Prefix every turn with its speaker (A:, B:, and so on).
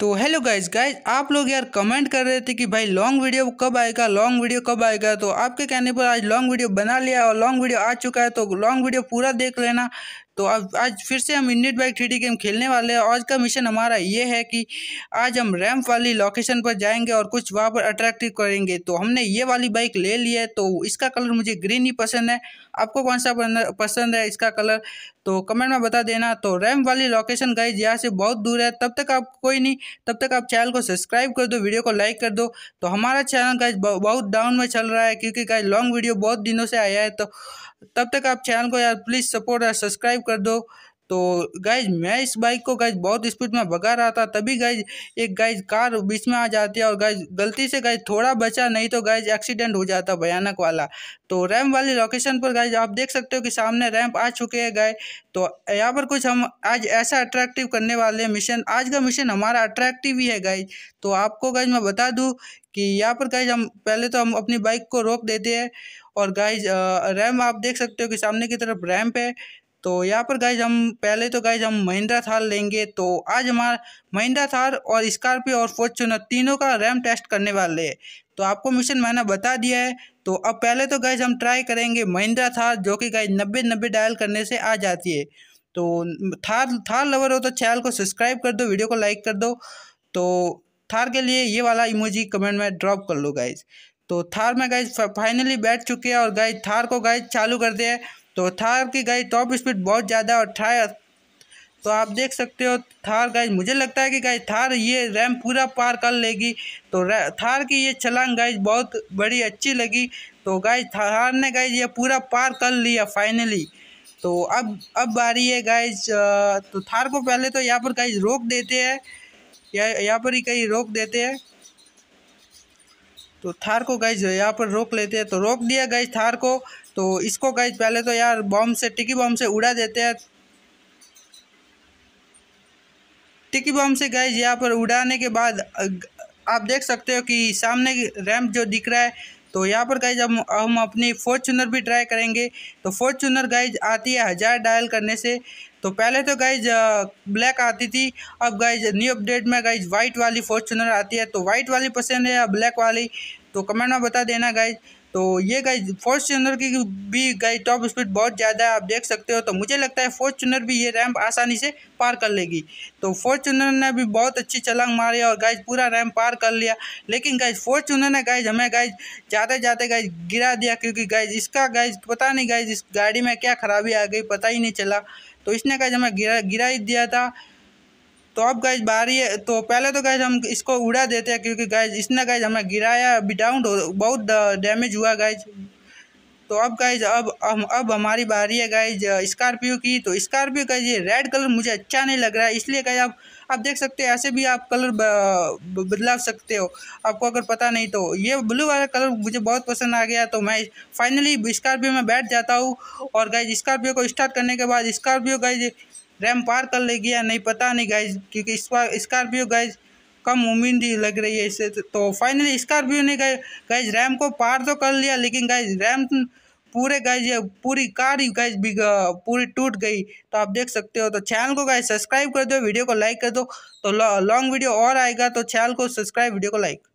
A: तो hello guys guys आप लोग यार कमेंट कर रहे थे कि भाई लॉन्ग वीडियो कब आएगा लॉन्ग वीडियो कब आएगा तो आपके कहने पर आज लॉन्ग वीडियो बना लिया और लॉन्ग वीडियो आ चुका है तो लॉन्ग वीडियो पूरा देख लेना तो अब आज फिर से हम इंडियन बाइक थ्री गेम खेलने वाले हैं आज का मिशन हमारा ये है कि आज हम रैम्प वाली लोकेशन पर जाएंगे और कुछ वहाँ पर अट्रैक्टिव करेंगे तो हमने ये वाली बाइक ले ली है तो इसका कलर मुझे ग्रीन ही पसंद है आपको कौन सा पसंद है इसका कलर तो कमेंट में बता देना तो रैम्प वाली लोकेशन गाइज यहाँ से बहुत दूर है तब तक आप कोई नहीं तब तक आप चैनल को सब्सक्राइब कर दो वीडियो को लाइक कर दो तो हमारा चैनल गाइज बहुत डाउन में चल रहा है क्योंकि गाइज लॉन्ग वीडियो बहुत दिनों से आया है तो तब तक आप चैनल को यार प्लीज़ सपोर्ट और सब्सक्राइब कर दो तो गाइज मैं इस बाइक को गाइज बहुत स्पीड में भगा रहा था तभी गाइज एक गाइज कार बीच में आ जाती है और गाइज गलती से गाइज थोड़ा बचा नहीं तो गाइज एक्सीडेंट हो जाता भयानक वाला तो रैम्प वाली लोकेशन पर गाइज आप देख सकते हो कि सामने रैम्प आ चुके हैं गाय तो यहाँ पर कुछ हम आज ऐसा अट्रैक्टिव करने वाले हैं मिशन आज का मिशन हमारा अट्रैक्टिव ही है गाइज तो आपको गाइज मैं बता दूँ कि यहाँ पर गाइज हम पहले तो हम अपनी बाइक को रोक देते हैं और गाइज रैम आप देख सकते हो कि सामने की तरफ रैम पे तो यहाँ पर गाइज हम पहले तो गाइज हम महिंद्रा थार लेंगे तो आज हमारा महिंद्रा थार और स्कॉर्पियो और फॉर्चूनर तीनों का रैम टेस्ट करने वाले हैं तो आपको मिशन मैंने बता दिया है तो अब पहले तो गाइज हम ट्राई करेंगे महिंद्रा थार जो कि गाइज नब्बे नब्बे डायल करने से आ जाती है तो थार थार लवर हो तो चैनल को सब्सक्राइब कर दो वीडियो को लाइक कर दो तो थार के लिए ये वाला इमोजी कमेंट में ड्रॉप कर लो गाइज तो थार में गाइज फाइनली बैठ चुके हैं और गाइज थार को गाइज चालू कर दिया तो थार की गाइज टॉप स्पीड बहुत ज़्यादा और थार तो आप देख सकते हो थार गाइज मुझे लगता है कि गाइज थार ये रैम पूरा पार कर लेगी तो थार की ये छलांग गाइज बहुत बड़ी अच्छी लगी तो गाइज थार ने गाइज ये पूरा पार कर लिया फाइनली तो अब अब बारी है गाइज तो थार को पहले तो यहाँ पर गाइज रोक देते हैं या यहाँ पर ही कहीं रोक देते हैं तो थार को गाइज यहाँ पर रोक लेते हैं तो रोक दिया गाइज थार को तो इसको गाइज पहले तो यार बॉम्ब से टिकी बॉम्ब से उड़ा देते हैं टिकी बॉम्ब से गाइज यहाँ पर उड़ाने के बाद आप देख सकते हो कि सामने रैम्प जो दिख रहा है तो यहाँ पर गाइज अब हम अपनी फॉर्चूनर भी ट्राई करेंगे तो फॉर्चूनर गाइज आती है हज़ार डायल करने से तो पहले तो गाइज ब्लैक आती थी अब गाइज न्यू अपडेट में गाइज वाइट वाली फॉर्चूनर आती है तो वाइट वाली पसंद है या ब्लैक वाली तो कमेंट में बता देना गाइज तो ये गाइज फोर्थ चुनर की भी गाइज टॉप स्पीड बहुत ज़्यादा है आप देख सकते हो तो मुझे लगता है फोर्थ चुनर भी ये रैंप आसानी से पार कर लेगी तो फोर्थ चुनर ने भी बहुत अच्छी छलांग मारी और गाइज पूरा रैंप पार कर लिया लेकिन गाइज फोर्थ चुनर ने गाइज हमें गाइज जाते जाते गाइज गिरा दिया क्योंकि गाइज इसका गाइज पता नहीं गाइज इस गाड़ी में क्या खराबी आ गई पता ही नहीं चला तो इसने गाइज हमें गिरा गिरा ही दिया था तो अब गैज बारी है तो पहले तो गैज हम इसको उड़ा देते हैं क्योंकि गैज इसने गैज हमें गिराया अभी डाउन तो बहुत डैमेज हुआ गैज तो अब गाइज अब हम अब हमारी बारी है गाइज स्कॉर्पियो की तो स्कॉर्पियो का ये रेड कलर मुझे अच्छा नहीं लग रहा है इसलिए गाइज आप आप देख सकते हैं ऐसे भी आप कलर बदला सकते हो आपको अगर पता नहीं तो ये ब्लू वाला कलर मुझे बहुत पसंद आ गया तो मैं फाइनली स्कॉर्पियो में बैठ जाता हूँ और गाइज स्कॉर्पियो को स्टार्ट करने के बाद स्कॉर्पियो गाइज रैम पार कर लेगी या नहीं पता नहीं गाइज क्योंकि इस बार स्कॉर्पियो गाइज कम उम्मीद ही लग रही है इससे तो फाइनली स्कॉर्पियो ने गाइज रैम को पार तो कर लिया लेकिन गाइज रैम पूरे गाइज पूरी कार ही गाइज पूरी टूट गई तो आप देख सकते हो तो चैनल को गाइज सब्सक्राइब कर दो वीडियो को लाइक कर दो तो लॉन्ग वीडियो और आएगा तो चैनल को सब्सक्राइब वीडियो को लाइक